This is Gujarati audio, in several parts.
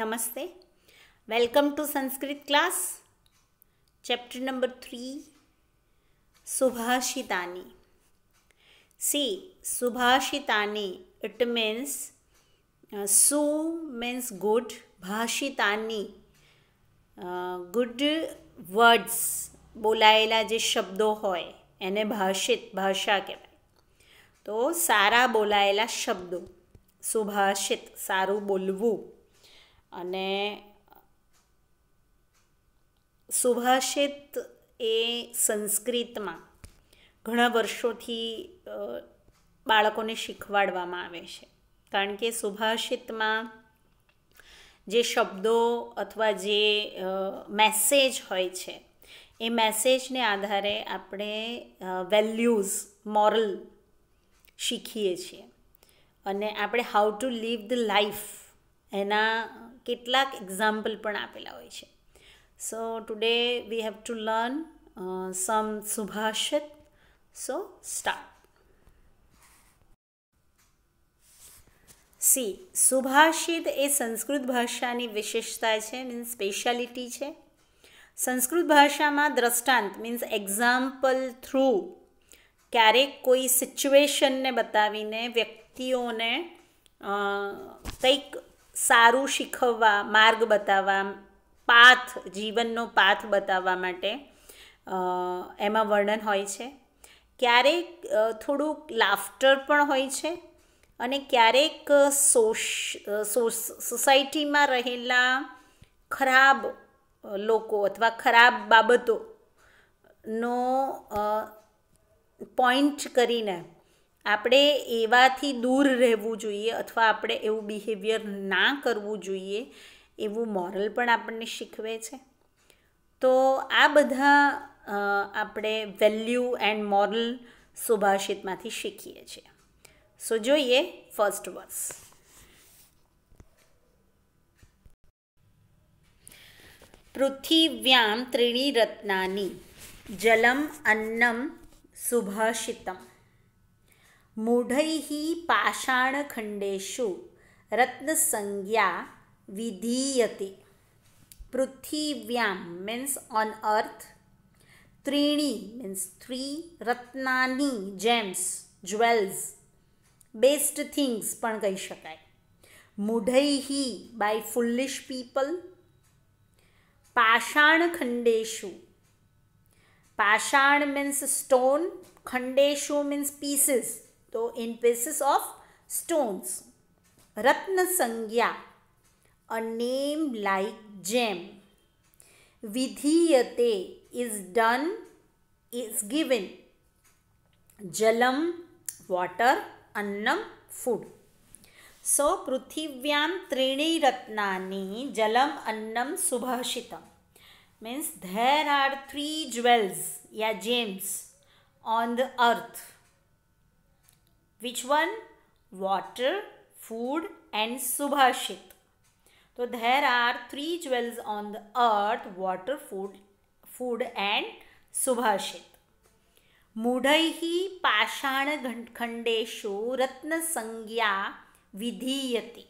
नमस्ते welcome to Sanskrit class chapter number three सुभाषितानी सी सुभाषितानी इट मीन्स सु मीन्स गुड भाषितानी गुड वर्ड्स बोलायेला જે शब्दों હોય भाषित भाषा ભાષા तो सारा बोलायेला शब्दों सुभाषित સુભાષિત સારું અને સુભાષિત એ સંસ્કૃતમાં ઘણા વર્ષોથી બાળકોને શીખવાડવામાં આવે છે કારણ કે સુભાષિતમાં જે શબ્દો અથવા જે મેસેજ હોય છે એ મેસેજને આધારે આપણે વેલ્યુઝ મોરલ શીખીએ છીએ અને આપણે how to live the life એના કેટલાક એક્ઝામ્પલ પણ આપેલા હોય છે so today we have to learn some સુભાષિત સો સ્ટાર્ટ સી સુભાષિત એ સંસ્કૃત ભાષાની વિશેષતા છે મીન્સ સ્પેશિયાલિટી છે સંસ્કૃત ભાષામાં દ્રષ્ટાંત મીન્સ એક્ઝામ્પલ થ્રુ ક્યારેક કોઈ સિચ્યુએશનને બતાવીને વ્યક્તિઓને કંઈક સારું શીખવવા માર્ગ બતાવવા પાથ જીવનનો પાથ બતાવવા માટે એમાં વર્ણન હોય છે ક્યારેક થોડુંક લાફ્ટર પણ હોય છે અને ક્યારેક સોશ સોસાયટીમાં રહેલા ખરાબ લોકો અથવા ખરાબ બાબતોનો પોઈન્ટ કરીને આપણે એવાથી દૂર રહેવું જોઈએ અથવા આપણે એવું બિહેવિયર ના કરવું જોઈએ એવું મોરલ પણ આપણને શીખવે છે તો આ બધા આપણે વેલ્યુ એન્ડ મોરલ સુભાષિતમાંથી શીખીએ છીએ સો જોઈએ ફર્સ્ટ વર્સ પૃથિવ્યામ ત્રીણી રત્નાની જલમ અન્નમ સુભાષિતમ મૂઢૈः પાષાણખંડેશુ રત્નસંજ્ઞા વિધીયતે પૃથિવ્યામ મીન્સ ઓન અર્થ ત્રીણી મીન્સ થ્રી રત્નાની જેમ્સ જ્વેલ્સ બેસ્ટ થિંગ્સ પણ કહી શકાય મૂઢૈહી બાય ફુલ્લિશ પીપલ પાષાણખંડેશુ પાષાણ મીન્સ સ્ટોન ખંડેશુ મીન્સ પીસીસ तो इन पेसिस ऑफ स्टोन्स रत्न संज्ञा अ नेम लाइक जेम विधीयते इज डन इज गिवन जलम वाटर अन्नम फूड सो पृथिव्यां त्रीणी रत्ना जलम अन्नम सुभाषित मीन्स धेर आर थ्री ज्वेल्स या gems on the earth Which one? Water, food and Subhashit. So there are three jewels on the earth, water, food, food and Subhashit. मूढ़ैः ratna sangya vidhiyati.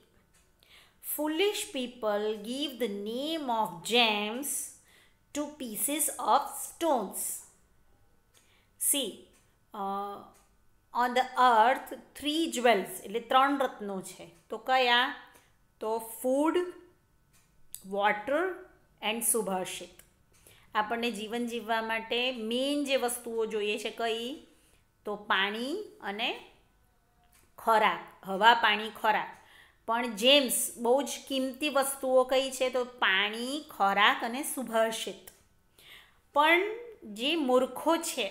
foolish people give the name of gems to pieces of stones see uh, on the earth three jewels એટલે ત્રણ રત્નો છે તો કયા તો ફૂડ વોટર એન્ડ સુભાષિત આપણને જીવન જીવવા માટે મેઇન જે વસ્તુઓ જોઈએ છે કઈ તો પાણી અને ખોરાક હવા પાણી ખોરાક પણ જેમ્સ બહુ જ કિંમતી વસ્તુઓ કઈ છે તો પાણી ખોરાક અને સુભાષિત પણ જે મૂર્ખો છે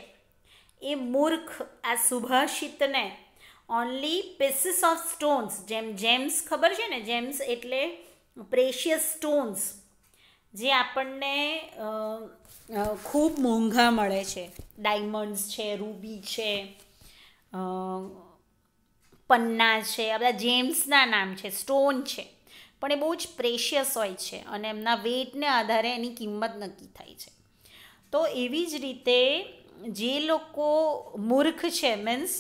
એ મૂર્ખ આ સુભાષિતને ઓનલી પીસીસ ઓફ સ્ટોન્સ જેમ જેમ્સ ખબર છે ને જેમ્સ એટલે પ્રેશિયસ સ્ટોન્સ જે આપણને ખૂબ મોંઘા મળે છે ડાયમંડ્સ છે રૂબી છે પન્ના છે આ બધા જેમ્સના નામ છે સ્ટોન છે પણ એ બહુ જ પ્રેશિયસ હોય છે અને એમના વેઇટને આધારે એની કિંમત નક્કી થાય છે તો એવી જ રીતે જે લોકો મૂર્ખ છે મીન્સ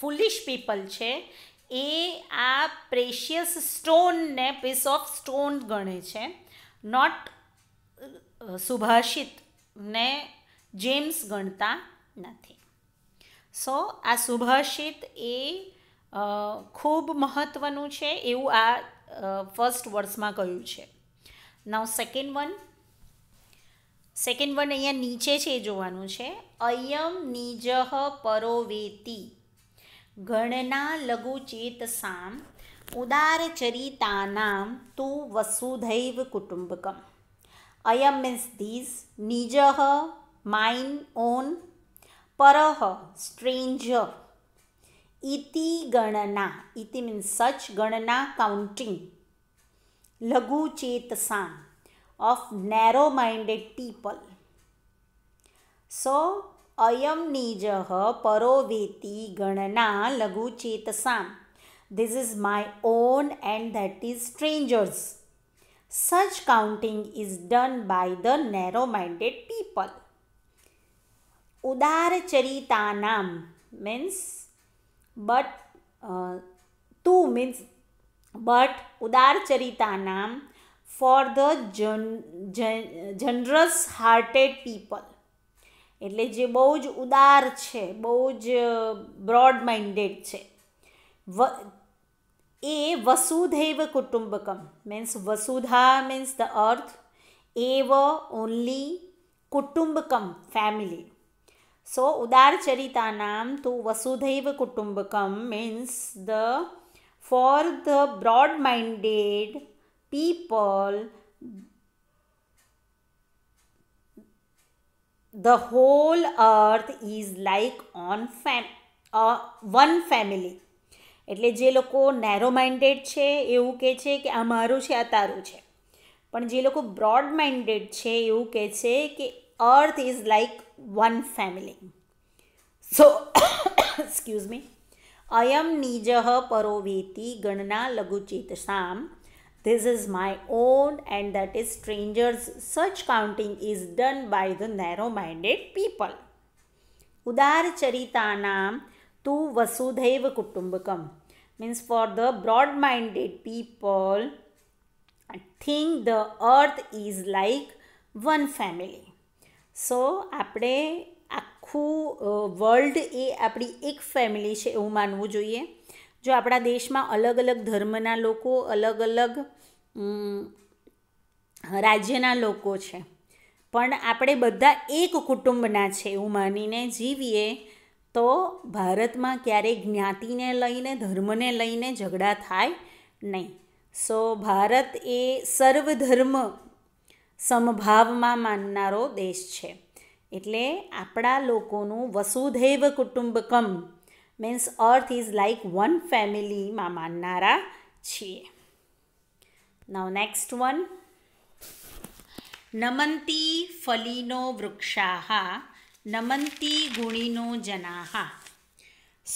ફુલિશ પીપલ છે એ આ પ્રેશિયસ સ્ટોનને પીસ ઓફ સ્ટોન ગણે છે નોટ સુભાષિતને જેમ્સ ગણતા નથી સો આ સુભાષિત એ ખૂબ મહત્ત્વનું છે એવું આ ફર્સ્ટ વર્ષમાં કહ્યું છે now second one second word અહીંયા નીચે છે જોવાનું છે અયમ નિજહ પરોવેતી ગણના લઘુચેત સામ ઉદાર ચરિતાનામ વસુધૈવ કુટુંબકમ અયમ મીન્સ ધીઝ નિજહ માઇન ઓન પરહ સ્ટ્રેન્જર ઇતિ ગણના ઇતિ મીન્સ સચ ગણના કાઉન્ટિંગ લઘુચેત સામ of narrow minded people. So, ayam nijah paroveti ganana lagu chetasam. This is my own and that is strangers. Such counting is done by the narrow minded people. Udar charitanam means but uh, tu means but udar charitanam for the generous hearted people એટલે જે બહુ જ ઉદાર છે બહુ જ બ્રોડ માઇન્ડેડ છે એ વસુધૈવ કુટુંબકમ મીન્સ વસુધા મીન્સ ધ અર્થ એવ ઓનલી કુટુંબકમ ફેમિલી સો ઉદાર ચરિતા નામ તો વસુધૈવ કુટુંબકમ means the for the broad minded people, the whole earth is like on fam uh, one family. એટલે જે લોકો નેરો માઇન્ડેડ છે એવું કહે છે કે આ મારું છે આ તારું છે પણ જે લોકો બ્રોડ માઇન્ડેડ છે એવું કહે છે કે earth is like one family so excuse me અયમ નિજહ પરોવેતી ગણના લઘુચિત સામ This is my own and that is stranger's. Such counting is done by the narrow minded people. Udar Charitanam tu Vasudhaiva Kutumbakam means for the broad minded people think the earth is like one family. So, આપણે આખું વર્લ્ડ એ આપણી એક ફેમિલી છે એવું માનવું જોઈએ જો આપણા દેશમાં અલગ અલગ ધર્મના લોકો અલગ અલગ રાજ્યના લોકો છે પણ આપણે બધા એક કુટુંબના છે એવું માનીને જીવીએ તો ભારતમાં ક્યારેય જ્ઞાતિને લઈને ધર્મને લઈને ઝઘડા થાય નહીં સો ભારત એ સર્વધર્મ સમભાવમાં માનનારો દેશ છે એટલે આપણા લોકોનું વસુધૈવ કુટુંબકમ means earth is like one ફેમિલીમાં માનનારા છીએ નવ નેક્સ્ટ વન નમંતી ફલીનો વૃક્ષાહ નમંતી ગુણીનો જનાહ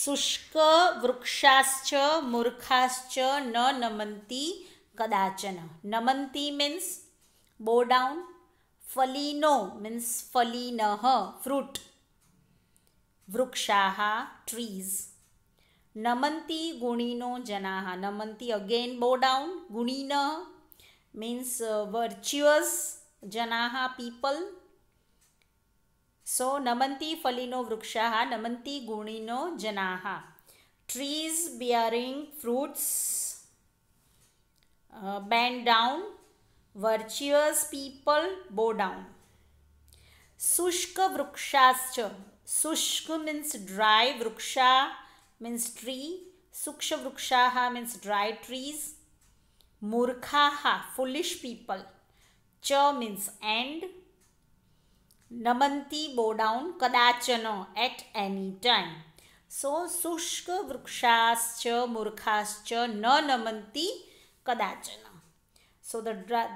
શુષ્ક વૃક્ષાશ્ચ મૂર્ખાશ્ચ ન નમંતી કદાચન નમંતી મીન્સ બો ડાઉન ફલીનો મીન્સ ફલીનહ ફ્રૂટ વૃક્ષાહ ટ્રીઝ નમંતી ગુણીનો જનાહ નમંતી અગેન બો ડાઉન ગુણીન મીન્સ વર્ચ્યુઅસ uh, જનાહ પીપલ સો નમંતી ફલીનો વૃક્ષાહ નમંતી ગુણીનો જનાહ trees bearing fruits bend down virtuous people bow down શુષ્ક વૃક્ષાશ્ચ शुष्क मीन्स ड्राई वृक्षा मीन्स ट्री सूक्ष्म वृक्षा मीन्स ड्राई ट्रीज मूर्खा फुलिश पीपल च मीन्स एंड नमंती बोडाउन कदाचन एट एनी टाइम सो शुष्क वृक्षाश्च मूर्खाश्च न नमंती कदाचन So the dry,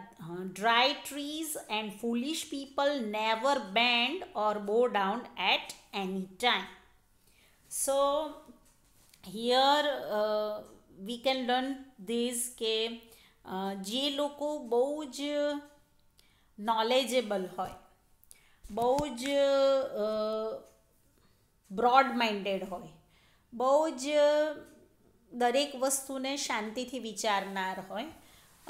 dry trees and foolish people never bend or bow down at any time. So here uh, we can learn this કે જે લોકો બહુ જ નોલેજેબલ હોય બહુ જ બ્રોડ માઇન્ડેડ હોય બહુ જ દરેક વસ્તુને શાંતિથી વિચારનાર હોય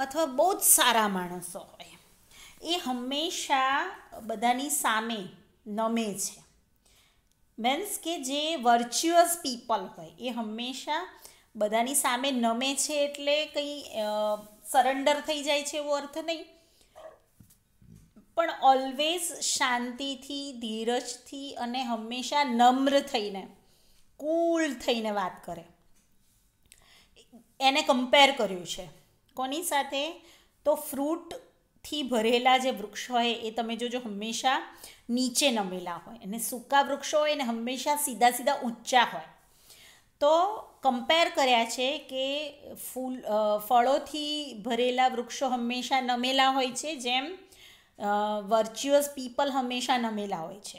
અથવા બહુ જ સારા માણસો હોય એ હંમેશા બધાની સામે નમે છે મીન્સ કે જે વર્ચ્યુઅસ પીપલ હોય એ હંમેશા બધાની સામે નમે છે એટલે કંઈ સરેન્ડર થઈ જાય છે એવો અર્થ નહીં પણ ઓલવેઝ શાંતિથી ધીરજથી અને હંમેશા નમ્ર થઈને કૂલ થઈને વાત કરે એને કમ્પેર કર્યું છે કોની સાથે તો ફ્રૂટથી ભરેલા જે વૃક્ષ હોય એ તમે જોજો હંમેશા નીચે નમેલા હોય અને સૂકા વૃક્ષો હોય એને હંમેશા સીધા સીધા ઊંચા હોય તો કમ્પેર કર્યા છે કે ફૂલ ફળોથી ભરેલા વૃક્ષો હંમેશા નમેલા હોય છે જેમ વર્ચ્યુઅસ પીપલ હંમેશા નમેલા હોય છે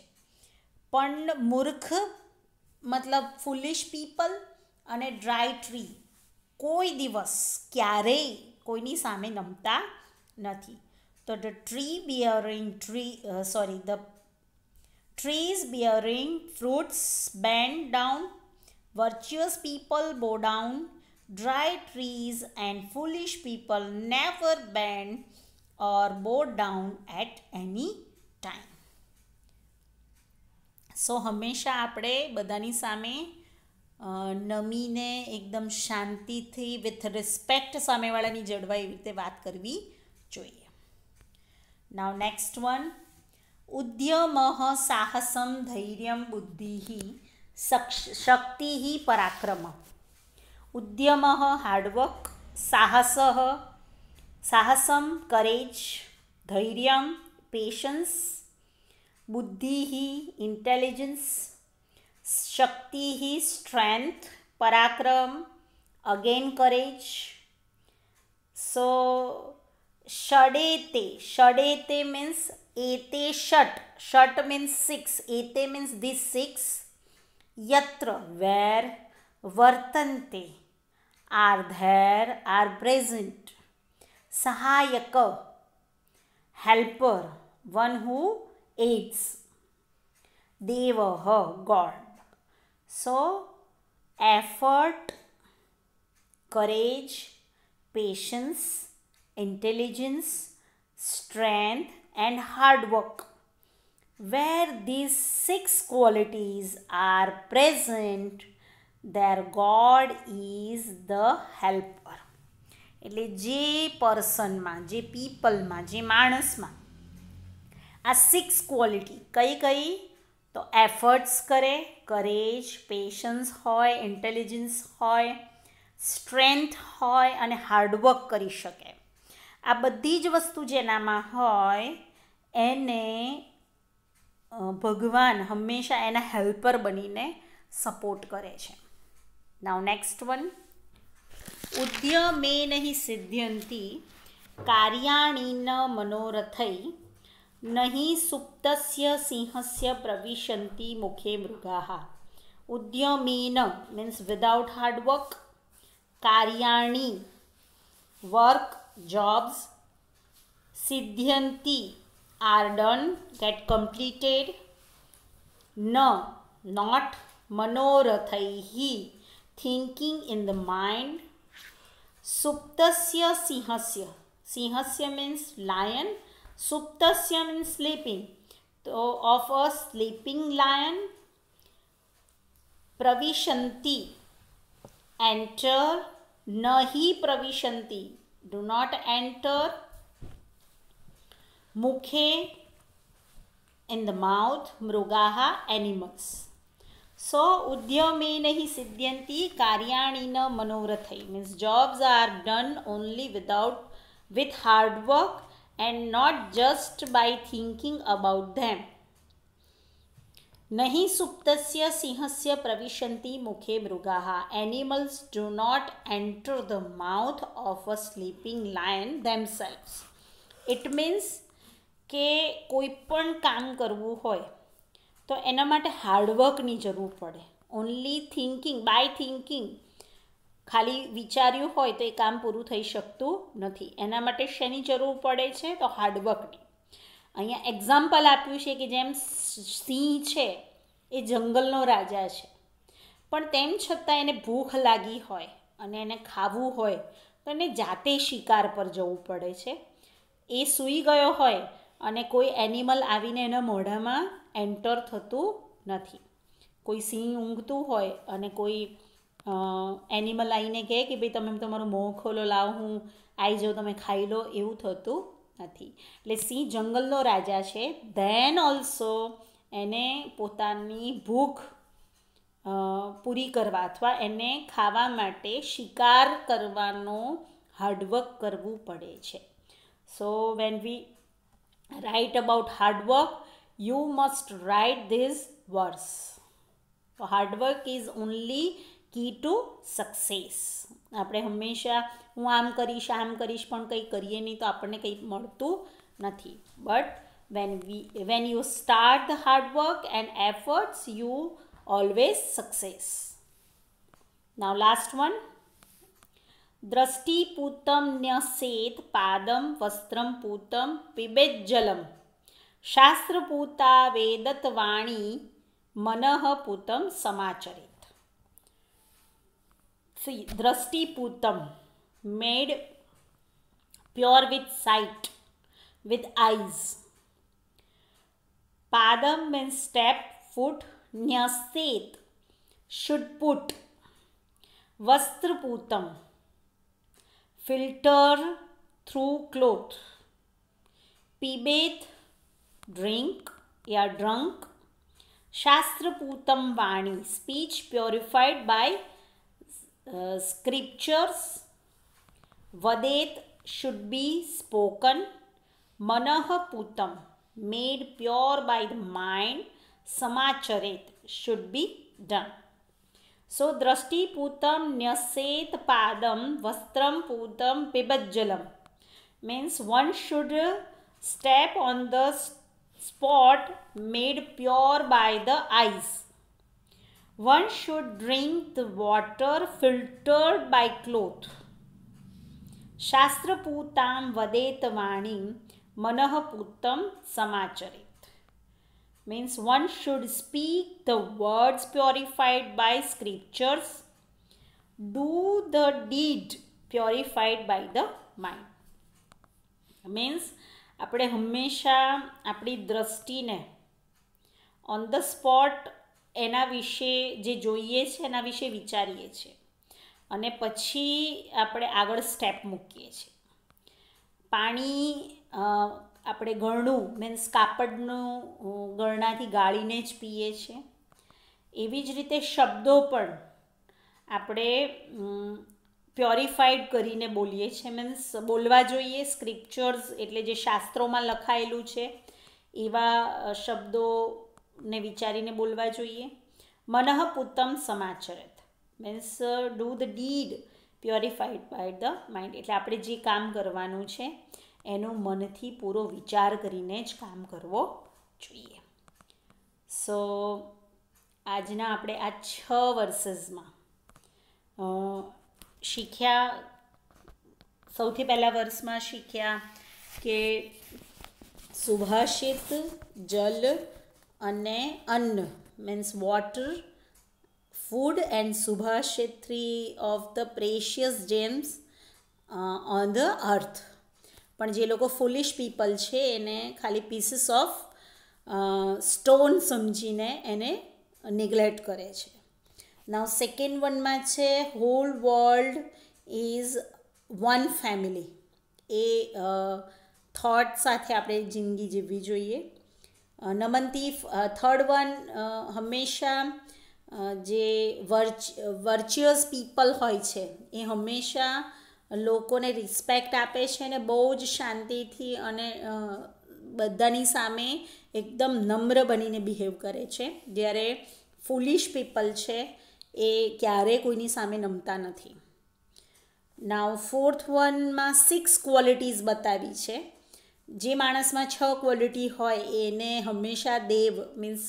પણ મૂર્ખ મતલબ ફૂલિશ પીપલ અને ડ્રાય ટ્રી કોઈ દિવસ ક્યારેય કોઈની સામે નમતા નથી તો the tree bearing tree sorry the trees bearing fruits bend down virtuous people bow down dry trees and foolish people never bend or bow down at any time so હંમેશા આપણે બધાની સામે નમીને એકદમ શાંતિથી વિથ રિસ્પેક્ટ સામેવાળાની જળવાય એવી રીતે વાત કરવી જોઈએ નાવ નેક્સ્ટ વન ઉદ્યમઃ સાહસમ ધૈર્યમ બુદ્ધિ શક્તિ પરાક્રમ ઉદ્યમ હાર્ડવર્ક સાહસ સાહસમ કરેજ ધૈર્યમ પેશન્સ બુદ્ધિ ઇન્ટેલિજન્સ शक्ति ही स्ट्रेंथ पराक्रम अगेन करेज सो षे ते मीन्स एते षट षट मीन्स सिक्स एते मीन्स दिस सिक्स यत्र वेर वर्तन्ते आर धैर आर प्रेजेंट सहायक हेल्पर वन हु एड्स देव god So, effort, courage, patience, intelligence, strength, and hard work. Where these six qualities are present, their God is the helper. એટલે જે પર્સનમાં જે પીપલમાં જે માણસમાં આ સિક્સ ક્વોલિટી કઈ કઈ તો એફર્ટ્સ કરે કરેજ પેશન્સ હોય ઇન્ટેલિજન્સ હોય સ્ટ્રેન્થ હોય અને હાર્ડવર્ક કરી શકે આ બધી જ વસ્તુ જેનામાં હોય એને ભગવાન હંમેશા એના હેલ્પર બનીને સપોર્ટ કરે છે નાવ નેક્સ્ટ વન ઉદ્યમે નહીં સિદ્ધ્યંતી કાર્યાણી ન મનોરથઈ नहि सुप्तस्य सिंहस्य प्रविशन्ति मुखे मृगाः उद्यमेन मीन्स विदाउट हार्ड वर्क कार्याणि वर्क जॉब्स सिद्ध्यन्ति आर डन गेट कंप्लीटेड न नॉट मनोरथ थिंकिंग इन द माइंड सुप्तस्य सिंहस्य सिंहस्य मीन्स लायन सुप्तस्य मीन स्लीपिंग तो ऑफ अ स्लीपिंग लायन प्रविशन्ति एंटर न ही प्रविशन्ति डू नॉट एंटर मुखे इन द माउथ मृगा एनिमल्स सो उद्यमेन ही सिद्ध्यन्ति कार्याणी न मनोरथ means jobs are done only without with hard and not just by thinking about them નહીં સુપ્તસ્ય સિંહસ્ય પ્રવિશંતિ મુખે મૃગાહા animals do not enter the mouth of a sleeping lion themselves it means કે કોઈ પણ કામ કરવું હોય તો એના માટે હાર્ડવર્કની જરૂર પડે ઓનલી થિંકિંગ બાય થિંકિંગ ખાલી વિચાર્યું હોય તો એ કામ પૂરું થઈ શકતું નથી એના માટે શેની જરૂર પડે છે તો હાર્ડવર્કની અહીંયા એક્ઝામ્પલ આપ્યું છે કે જેમ સિંહ છે એ જંગલનો રાજા છે પણ તેમ છતાં એને ભૂખ લાગી હોય અને એને ખાવું હોય તો એને જાતે શિકાર પર જવું પડે છે એ સૂઈ ગયો હોય અને કોઈ એનિમલ આવીને એના મોઢામાં એન્ટર થતું નથી કોઈ સિંહ ઊંઘતું હોય અને કોઈ એનિમલ આવીને કહે કે ભાઈ તમે તમારું મોં ખોલો લાવ હું આવી જાઉં તમે ખાઈ લો એવું થતું નથી એટલે સિંહ જંગલનો રાજા છે ધેન ઓલ્સો એને પોતાની ભૂખ પૂરી કરવા અથવા એને ખાવા માટે શિકાર કરવાનો હાર્ડવર્ક કરવું પડે છે so when we write about hard work you must write this verse hard work is only key to success આપણે હંમેશા હું આમ કરીશ આમ કરીશ પણ કંઈ કરીએ નહીં તો આપણને કંઈ મળતું નથી but when we when you start the hard work and efforts you always success now last one દ્રષ્ટિ પૂતમ ન્યસેત પાદમ વસ્ત્રમ પૂતમ પિબેજ્જલમ શાસ્ત્રપૂતા વેદત વાણી મનઃ પૂતમ સમાચરે See, Drasti Putam, made pure with sight, with eyes. Padam means step, foot. Nyaset, should put. Vastraputam, filter through cloth. Pibet, drink, या drunk. Shastraputam Vani, speech purified by uh, scriptures vadet should be spoken manah putam made pure by the mind samacharet should be done so दृष्टिपूतम न्यसेत पादम वस्त्रम पूतम पिबज्जलम means one should step on the spot made pure by the eyes one should drink the water filtered by cloth. Shastraputam vadet vanim manahaputam samacharit. Means one should speak the words purified by scriptures, do the deed purified by the mind. Means, આપણે હંમેશા આપણી દ્રષ્ટિને ઓન ધ સ્પોટ એના વિશે જે જોઈએ છે એના વિશે વિચારીએ છીએ અને પછી આપણે આગળ સ્ટેપ મૂકીએ છીએ પાણી આપણે ગળણું મીન્સ કાપડનું ગળણાથી ગાળીને જ પીએ છીએ એવી જ રીતે શબ્દો પણ આપણે પ્યોરિફાઈડ કરીને બોલીએ છીએ મીન્સ બોલવા જોઈએ સ્ક્રિપ્ચર્સ એટલે જે શાસ્ત્રોમાં લખાયેલું છે એવા શબ્દો ને વિચારીને બોલવા જોઈએ મનઃ પુત્તમ સમાચરત means do the deed purified by the mind એટલે આપણે જે કામ કરવાનું છે એનો મનથી પૂરો વિચાર કરીને જ કામ કરવો જોઈએ સો આજના આપણે આ છ વર્ષસમાં શીખ્યા સૌથી પહેલાં વર્ષમાં શીખ્યા કે સુભાષિત જલ અને અન્ન means water food and Subhash of the precious gems on the earth પણ જે લોકો ફુલિશ પીપલ છે એને ખાલી પીસીસ ઓફ સ્ટોન સમજીને એને નેગ્લેક્ટ કરે છે નાવ સેકન્ડ વનમાં છે whole world is one family a thought uh, સાથે આપણે જિંદગી જીવવી જોઈએ નમનતી થર્ડ વન હંમેશા જે વર્ચ વર્ચ્યુઅસ પીપલ હોય છે એ હંમેશા લોકોને રિસ્પેક્ટ આપે છે અને બહુ જ શાંતિથી અને બધાની સામે એકદમ નમ્ર બનીને બિહેવ કરે છે જ્યારે ફૂલિશ પીપલ છે એ ક્યારે કોઈની સામે નમતા નથી નાવ ફોર્થ વનમાં સિક્સ ક્વોલિટીઝ બતાવી છે જે માણસમાં છ ક્વોલિટી હોય એને હંમેશા દેવ મીન્સ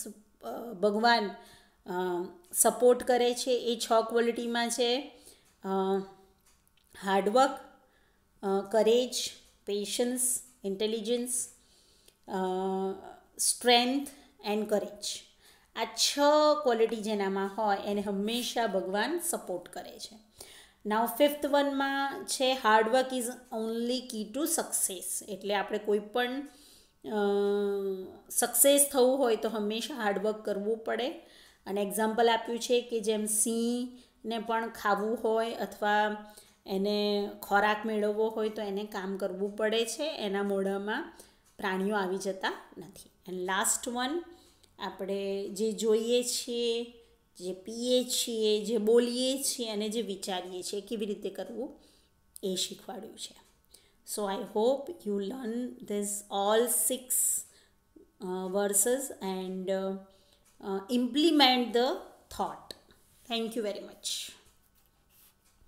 ભગવાન સપોર્ટ કરે છે એ છ ક્વોલિટીમાં છે hard work courage patience intelligence strength and courage આ છ ક્વોલિટી જેનામાં હોય એને હંમેશા ભગવાન સપોર્ટ કરે છે નાવ ફિફ્થ વનમાં છે hard work is only key to success એટલે આપણે કોઈ પણ સક્સેસ થવું હોય તો હંમેશા હાર્ડવર્ક કરવું પડે અને એક્ઝામ્પલ આપ્યું છે કે જેમ સિંહને પણ ખાવું હોય અથવા એને ખોરાક મેળવવો હોય તો એને કામ કરવું પડે છે એના મોઢામાં પ્રાણીઓ આવી જતા નથી એન્ડ લાસ્ટ વન આપણે જે જોઈએ છીએ જે પીએ છીએ જે બોલીએ છીએ અને જે વિચારીએ છીએ કેવી રીતે કરવું એ શીખવાડ્યું છે so I hope you learn this all six verses and implement the thought thank you very much